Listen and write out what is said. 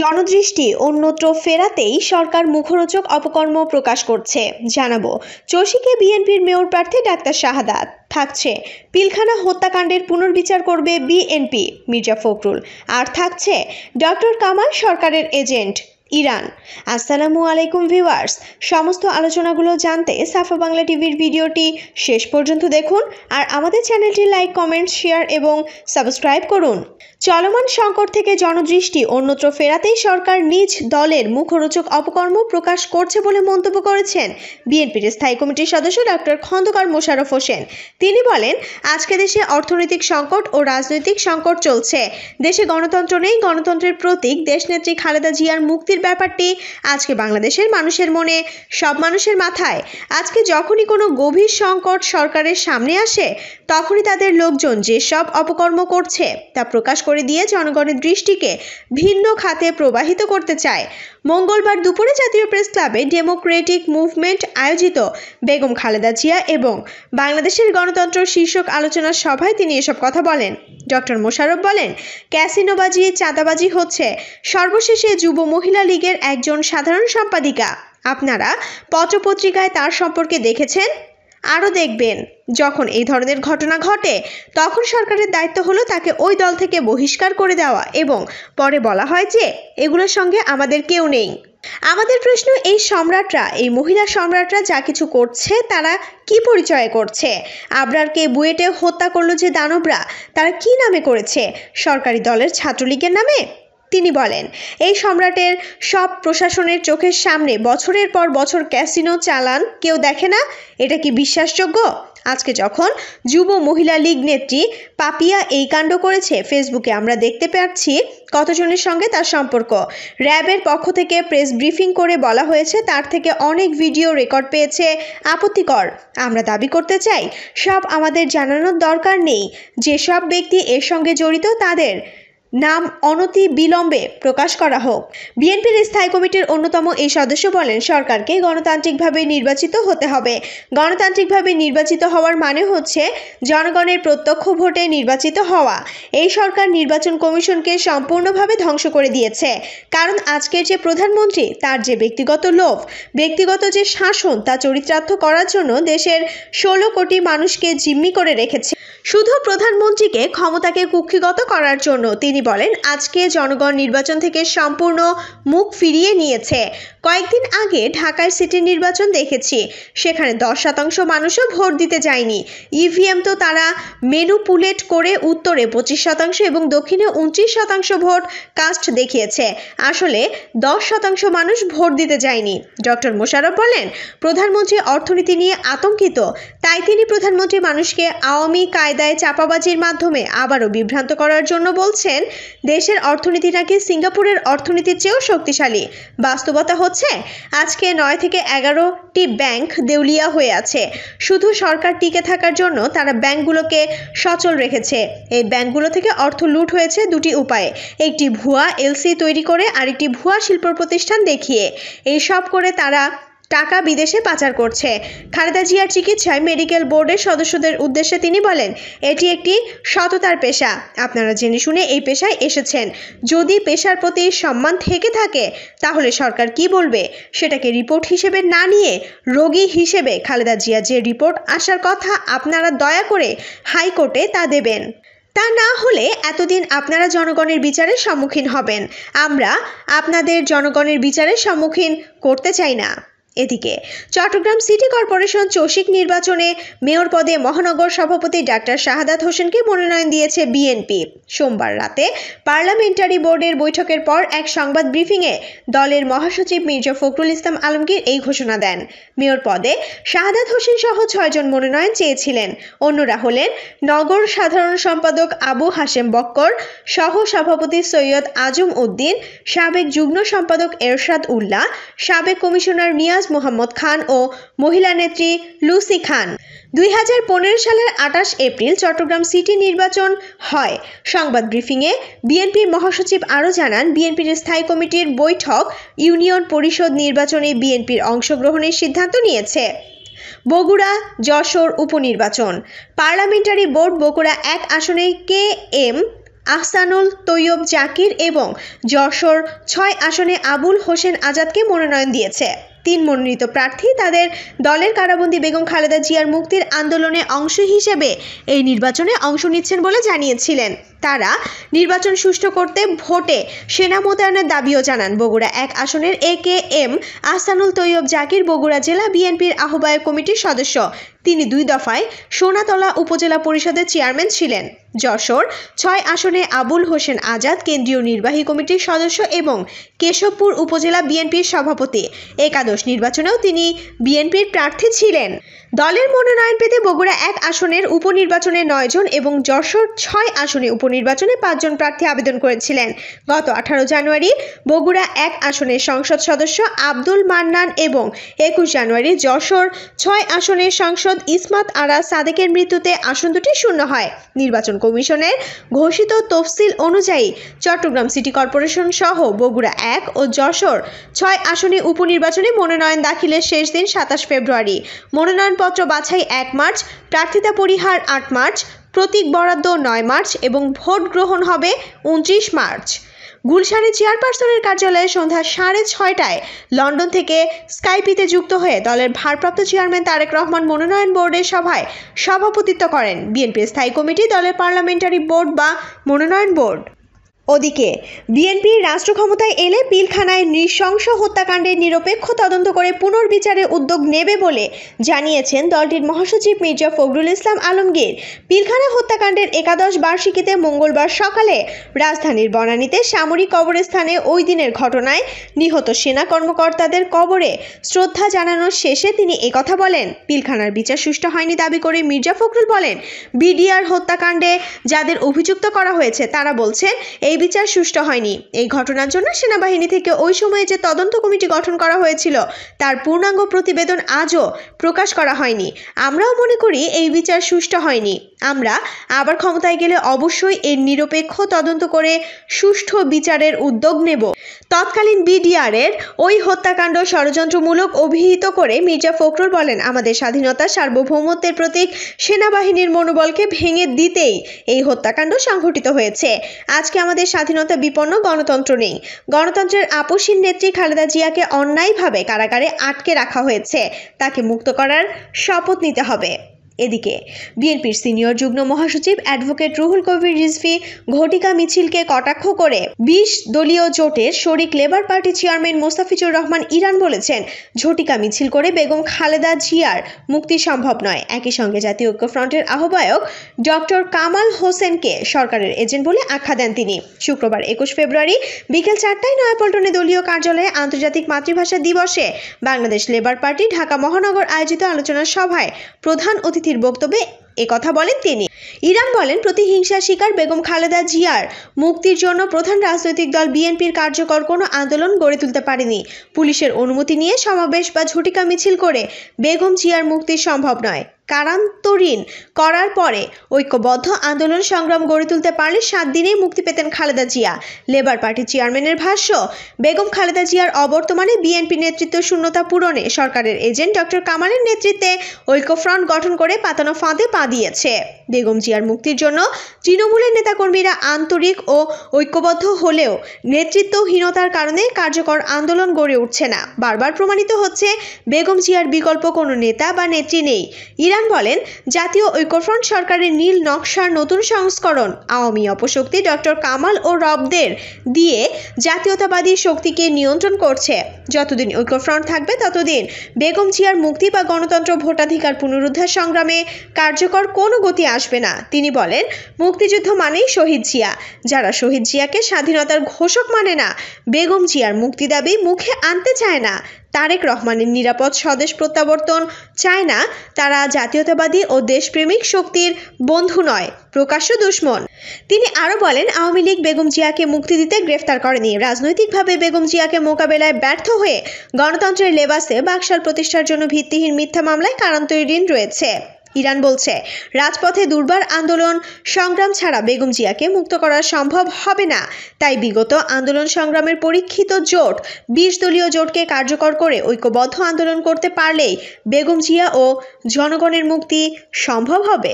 জনদৃষ্টি অন্যত্র ফেরাতেই সরকার মুখরোচক অপকর্ম প্রকাশ করছে জানাবো চষিকে বিএনপির মেয়র প্রার্থী ডাক্তার শাহাদাত থাকছে পিলখানা হত্যাকাণ্ডের পুনর্বিচার করবে বিএনপি মির্জা ফখরুল আর থাকছে ডক্টর কামাল সরকারের এজেন্ট ইরান আসসালামু আলাইকুম ভিউয়ার্স সমস্ত আলোচনাগুলো জানতে সাফা বাংলা টিভির ভিডিওটি শেষ পর্যন্ত দেখুন আর আমাদের চ্যানেলটি লাইক কমেন্ট শেয়ার এবং সাবস্ক্রাইব করুন চলমান সংকট থেকে জনদৃষ্টি অন্যত্র ফেরাতেই সরকার নিজ দলের মুখরোচক অপকর্ম প্রকাশ করছে বলে মন্তব্য করেছেন বিএনপির স্থায়ী কমিটির সদস্য ডক্টর খন্দকার মোশারফ হোসেন তিনি বলেন আজকে দেশে অর্থনৈতিক সংকট ও রাজনৈতিক সংকট চলছে দেশে গণতন্ত্র নেই গণতন্ত্রের প্রতীক দেশনেত্রী খালেদা জিয়ার মুক্তির ব্যাপারটি আজকে বাংলাদেশের মানুষের মনে সব মানুষের মাথায় আজকে যখনই কোনো গভীর সংকট সরকারের সামনে আসে তখনই তাদের লোকজন যে সব অপকর্ম করছে তা প্রকাশ করে দিয়ে জনগণের দৃষ্টিকে ভিন্ন খাতে প্রবাহিত করতে চায় মঙ্গলবার দুপুরে জাতীয় প্রেস ক্লাবে ডেমোক্রেটিক মুভমেন্ট আয়োজিত বেগম খালেদা জিয়া এবং বাংলাদেশের গণতন্ত্র শীর্ষক আলোচনার সভায় তিনি এসব কথা বলেন ডক্টর মোশারফ বলেন ক্যাসিনোবাজি চাঁদাবাজি হচ্ছে সর্বশেষে যুব মহিলা লীগের একজন সাধারণ সম্পাদিকা আপনারা পত্রপত্রিকায় তার সম্পর্কে দেখেছেন আরও দেখবেন যখন এই ধরনের ঘটনা ঘটে তখন সরকারের দায়িত্ব হলো তাকে ওই দল থেকে বহিষ্কার করে দেওয়া এবং পরে বলা হয় যে এগুলোর সঙ্গে আমাদের কেউ নেই আমাদের প্রশ্ন এই সম্রাটরা এই মহিলা সম্রাটরা যা কিছু করছে তারা কি পরিচয় করছে আবরারকে বুয়েটে হত্যা করলো যে দানবরা তারা কি নামে করেছে সরকারি দলের ছাত্রলীগের নামে তিনি বলেন এই সম্রাটের সব প্রশাসনের চোখের সামনে বছরের পর বছর ক্যাসিনো চালান কেউ দেখে না এটা কি বিশ্বাসযোগ্য আজকে যখন যুব মহিলা লীগ নেত্রী পাপিয়া এই কাণ্ড করেছে ফেসবুকে আমরা দেখতে পাচ্ছি কতজনের সঙ্গে তার সম্পর্ক র্যাবের পক্ষ থেকে প্রেস ব্রিফিং করে বলা হয়েছে তার থেকে অনেক ভিডিও রেকর্ড পেয়েছে আপত্তিকর আমরা দাবি করতে চাই সব আমাদের জানানোর দরকার নেই যেসব ব্যক্তি এর সঙ্গে জড়িত তাদের নাম অনতি বিলম্বে প্রকাশ করা হোক বিএনপির স্থায়ী কমিটির অন্যতম এই সদস্য বলেন সরকারকে গণতান্ত্রিকভাবে নির্বাচিত হতে হবে গণতান্ত্রিকভাবে নির্বাচিত হওয়ার মানে হচ্ছে জনগণের প্রত্যক্ষ ভোটে নির্বাচিত হওয়া এই সরকার নির্বাচন কমিশনকে সম্পূর্ণভাবে ধ্বংস করে দিয়েছে কারণ আজকের যে প্রধানমন্ত্রী তার যে ব্যক্তিগত লোভ ব্যক্তিগত যে শাসন তা চরিত্রার্থ করার জন্য দেশের ষোলো কোটি মানুষকে জিম্মি করে রেখেছে শুধু প্রধানমন্ত্রীকে ক্ষমতাকে কুক্ষিগত করার জন্য তিনি বলেন আজকে জনগণ নির্বাচন থেকে সম্পূর্ণ মুখ ফিরিয়ে নিয়েছে কয়েকদিন আগে ঢাকায় সিটি নির্বাচন দেখেছি সেখানে দশ শতাংশ মানুষও ভোট দিতে যায়নি ইভিএম তো তারা মেনুপুলেট করে উত্তরে পঁচিশ শতাংশ এবং দক্ষিণে উনত্রিশ শতাংশ ভোট কাস্ট দেখিয়েছে আসলে দশ শতাংশ মানুষ ভোট দিতে যায়নি ডক্টর মোশারফ বলেন প্রধানমন্ত্রী অর্থনীতি নিয়ে আতঙ্কিত তাই তিনি প্রধানমন্ত্রী মানুষকে আওয়ামী কায়দায় চাপাবাজির মাধ্যমে আবারও বিভ্রান্ত করার জন্য বলছেন দেশের অর্থনীতি নাকি সিঙ্গাপুরের অর্থনীতির চেয়েও শক্তিশালী বাস্তবতা হচ্ছে আজকে নয় থেকে এগারোটি ব্যাংক দেউলিয়া হয়ে আছে শুধু সরকার টিকে থাকার জন্য তারা ব্যাংকগুলোকে সচল রেখেছে এই ব্যাংকগুলো থেকে অর্থ লুট হয়েছে দুটি উপায়ে একটি ভুয়া এলসি তৈরি করে আরেকটি ভুয়া শিল্প প্রতিষ্ঠান দেখিয়ে এই সব করে তারা টাকা বিদেশে পাচার করছে খালেদা জিয়ার চিকিৎসায় মেডিকেল বোর্ডের সদস্যদের উদ্দেশ্যে তিনি বলেন এটি একটি সততার পেশা আপনারা জেনে শুনে এই পেশায় এসেছেন যদি পেশার প্রতি সম্মান থেকে থাকে তাহলে সরকার কি বলবে সেটাকে রিপোর্ট হিসেবে না নিয়ে রোগী হিসেবে খালেদা জিয়া যে রিপোর্ট আসার কথা আপনারা দয়া করে হাইকোর্টে তা দেবেন তা না হলে এতদিন আপনারা জনগণের বিচারের সম্মুখীন হবেন আমরা আপনাদের জনগণের বিচারের সম্মুখীন করতে চাই না এদিকে চট্টগ্রাম সিটি কর্পোরেশন চৌষিক নির্বাচনে মেয়র পদে মহানগর সভাপতি ডাক্তার শাহাদাত হোসেনকে মনোনয়ন দিয়েছে বিএনপি সোমবার রাতে পার্লামেন্টারি বোর্ডের বৈঠকের পর এক সংবাদ ব্রিফিংয়ে দলের মহাসচিব মির্জা ফখরুল ইসলাম আলমগীর এই ঘোষণা দেন মেয়র পদে শাহাদাত হোসেন সহ ছয়জন মনোনয়ন চেয়েছিলেন অন্যরা হলেন নগর সাধারণ সম্পাদক আবু হাশেম বক্কর সহ সভাপতি সৈয়দ আজম উদ্দিন সাবেক যুগ্ম সম্পাদক এরশাদ উল্লাহ সাবেক কমিশনার নিয়াজ সরফরাজ মোহাম্মদ খান ও মহিলা নেত্রী লুসি খান দুই সালের আটাশ এপ্রিল চট্টগ্রাম সিটি নির্বাচন হয় সংবাদ ব্রিফিংয়ে বিএনপির মহাসচিব আরও জানান বিএনপির স্থায়ী কমিটির বৈঠক ইউনিয়ন পরিষদ নির্বাচনে বিএনপির অংশগ্রহণের সিদ্ধান্ত নিয়েছে বগুড়া যশোর উপনির্বাচন পার্লামেন্টারি বোর্ড বগুড়া এক আসনে কে এম আহসানুল তৈয়ব জাকির এবং যশোর ছয় আসনে আবুল হোসেন আজাদকে মনোনয়ন দিয়েছে তিন মনোনীত প্রার্থী তাদের দলের কারাবন্দী বেগম খালেদা জিয়ার মুক্তির আন্দোলনে অংশ হিসেবে এই নির্বাচনে অংশ নিচ্ছেন বলে জানিয়েছিলেন তারা নির্বাচন সুষ্ঠু করতে ভোটে সেনা মোতায়েনের দাবিও জানান বগুড়া এক আসনের A K M Asanul Toyeb Zakir Bogura জেলা বিএনপির আহ্বায়ক কমিটির সদস্য তিনি দুই দফায় সোনাতলা উপজেলা পরিষদের চেয়ারম্যান ছিলেন যশোর ছয় আসনে আবুল হোসেন আজাদ কেন্দ্রীয় নির্বাহী কমিটির সদস্য এবং কেশবপুর উপজেলা বিএনপির সভাপতি একাদশ নির্বাচনেও তিনি বিএনপির প্রার্থী ছিলেন দলের মনোনয়ন পেতে বগুড়া এক আসনের উপনির্বাচনে নয়জন এবং যশোর ছয় আসনে উপ উপনির্বাচনে পাঁচজন প্রার্থী আবেদন করেছিলেন গত আঠারো জানুয়ারি বগুড়া এক আসনের সংসদ সদস্য আব্দুল মান্নান এবং একুশ জানুয়ারি যশোর ছয় আসনের সংসদ ইসমাত আরা সাদেকের মৃত্যুতে আসন দুটি শূন্য হয় নির্বাচন কমিশনের ঘোষিত তফসিল অনুযায়ী চট্টগ্রাম সিটি কর্পোরেশন সহ বগুড়া এক ও যশোর ছয় আসনে উপনির্বাচনে মনোনয়ন দাখিলের শেষ দিন সাতাশ ফেব্রুয়ারি মনোনয়নপত্র বাছাই এক মার্চ প্রার্থিতা পরিহার আট মার্চ প্রতীক বরাদ্দ নয় মার্চ এবং ভোট গ্রহণ হবে উনত্রিশ মার্চ গুলশানে চেয়ারপারসনের কার্যালয়ে সন্ধ্যা সাড়ে ছয়টায় লন্ডন থেকে স্কাইপিতে যুক্ত হয়ে দলের ভারপ্রাপ্ত চেয়ারম্যান তারেক রহমান মনোনয়ন বোর্ডের সভায় সভাপতিত্ব করেন বিএনপির স্থায়ী কমিটি দলের পার্লামেন্টারি বোর্ড বা মনোনয়ন বোর্ড ওদিকে বিএনপির রাষ্ট্র ক্ষমতায় এলে পিলখানায় নৃশংস হত্যাকাণ্ডের নিরপেক্ষ তদন্ত করে পুনর্বিচারের উদ্যোগ নেবে বলে জানিয়েছেন দলটির মহাসচিব মির্জা ফখরুল ইসলাম আলমগীর পিলখানা হত্যাকাণ্ডের একাদশ বার্ষিকীতে মঙ্গলবার সকালে রাজধানীর বনানীতে সামরিক কবরস্থানে ওই দিনের ঘটনায় নিহত সেনা কর্মকর্তাদের কবরে শ্রদ্ধা জানানোর শেষে তিনি একথা বলেন পিলখানার বিচার সুষ্ঠু হয়নি দাবি করে মির্জা ফখরুল বলেন বিডিআর হত্যাকাণ্ডে যাদের অভিযুক্ত করা হয়েছে তারা বলছেন এই বিচার সুষ্ঠু হয়নি এই ঘটনার জন্য সেনাবাহিনী থেকে ওই সময়ে যে তদন্ত কমিটি গঠন করা হয়েছিল তার পূর্ণাঙ্গ প্রতিবেদন আজও প্রকাশ করা হয়নি আমরাও মনে করি এই বিচার সুষ্ঠু হয়নি আমরা আবার ক্ষমতায় গেলে অবশ্যই এর নিরপেক্ষ তদন্ত করে সুষ্ঠু বিচারের উদ্যোগ নেব তৎকালীন বিডিআরের ওই হত্যাকাণ্ড ষড়যন্ত্রমূলক অভিহিত করে মির্জা ফখরুল বলেন আমাদের স্বাধীনতা সার্বভৌমত্বের প্রতীক সেনাবাহিনীর মনোবলকে ভেঙে দিতেই এই হত্যাকাণ্ড সংঘটিত হয়েছে আজকে আমাদের স্বাধীনতা বিপন্ন গণতন্ত্র নেই গণতন্ত্রের আপসীন নেত্রী খালেদা জিয়াকে অন্যায়ভাবে কারাগারে আটকে রাখা হয়েছে তাকে মুক্ত করার শপথ নিতে হবে এদিকে বিএনপির সিনিয়র যুগ্ম মহাসচিব অ্যাডভোকেট রুহুল কবির রিজভি ঘটিকা মিছিলকে কটাক্ষ করে বিশ দলীয় জোটের শরিক Labour Party chairman Mostafizur Rahman Iran বলেছেন ঝটিকা মিছিল করে বেগম খালেদা জিয়ার মুক্তি সম্ভব নয় একই সঙ্গে জাতীয় ঐক্য ফ্রন্টের আহ্বায়ক ডক্টর কামাল হোসেনকে সরকারের এজেন্ট বলে আখ্যা দেন তিনি শুক্রবার একুশ ফেব্রুয়ারি বিকেল চারটায় নয়াপল্টনে দলীয় কার্যালয়ে আন্তর্জাতিক মাতৃভাষা দিবসে বাংলাদেশ লেবার পার্টি ঢাকা মহানগর আয়োজিত আলোচনা সভায় প্রধান অতিথি বিরোধীর বক্তব্যে কথা বলেন তিনি ইরাম বলেন প্রতিহিংসার শিকার বেগম খালেদা জিয়ার মুক্তির জন্য প্রধান রাজনৈতিক দল বিএনপির কার্যকর কোনো আন্দোলন গড়ে তুলতে পারেনি পুলিশের অনুমতি নিয়ে সমাবেশ বা ঝটিকা মিছিল করে বেগম জিয়ার মুক্তি সম্ভব নয় কারান্তরীণ করার পরে ঐক্যবদ্ধ আন্দোলন সংগ্রাম গড়ে তুলতে পারলে সাত দিনেই মুক্তি পেতেন খালেদা জিয়া লেবার পার্টি চেয়ারম্যানের ভাষ্য বেগম খালেদা জিয়ার অবর্তমানে বিএনপি নেতৃত্ব শূন্যতা পূরণে সরকারের এজেন্ট ডক্টর কামালের নেতৃত্বে ঐক্যফ্রন্ট গঠন করে পাতানো ফাঁদে পা দিয়েছে বেগম জিয়ার মুক্তির জন্য তৃণমূলের নেতাকর্মীরা আন্তরিক ও ঐক্যবদ্ধ হলেও নেতৃত্বহীনতার কারণে কার্যকর আন্দোলন গড়ে উঠছে না বারবার প্রমাণিত হচ্ছে বেগম জিয়ার বিকল্প কোনো নেতা বা নেত্রী নেই ইরান বলেন জাতীয় ঐক্যফ্রন্ট সরকারের নীল নকশার নতুন সংস্করণ আওয়ামী অপশক্তি ডক্টর কামাল ও রবদের দিয়ে জাতীয়তাবাদী শক্তিকে নিয়ন্ত্রণ করছে যতদিন ঐক্যফ্রন্ট থাকবে ততদিন বেগম জিয়ার মুক্তি বা গণতন্ত্র ভোটাধিকার পুনরুদ্ধার সংগ্রামে কার্যকর কোনো গতি আসবে না তিনি বলেন মুক্তিযুদ্ধ মানেই শহীদ জিয়া যারা শহীদ জিয়াকে স্বাধীনতার ঘোষক মানে না বেগম জিয়ার মুক্তি দাবি মুখে আনতে চায় না তারেক রহমানের নিরাপদ স্বদেশ প্রত্যাবর্তন চায় না তারা জাতীয়তাবাদী ও দেশপ্রেমিক শক্তির বন্ধু নয় প্রকাশ্য দুশ্মন তিনি আরও বলেন আওয়ামী লীগ বেগম জিয়াকে মুক্তি দিতে গ্রেফতার করেনি রাজনৈতিকভাবে বেগম জিয়াকে মোকাবেলায় ব্যর্থ হয়ে গণতন্ত্রের লেবাসে বাক্সার প্রতিষ্ঠার জন্য ভিত্তিহীন মিথ্যা মামলায় ঋণ রয়েছে ইরান বলছে রাজপথে দুর্বার আন্দোলন সংগ্রাম ছাড়া বেগম জিয়াকে মুক্ত করা সম্ভব হবে না তাই বিগত আন্দোলন সংগ্রামের পরীক্ষিত জোট বিশ দলীয় জোটকে কার্যকর করে ঐক্যবদ্ধ আন্দোলন করতে পারলেই বেগম জিয়া ও জনগণের মুক্তি সম্ভব হবে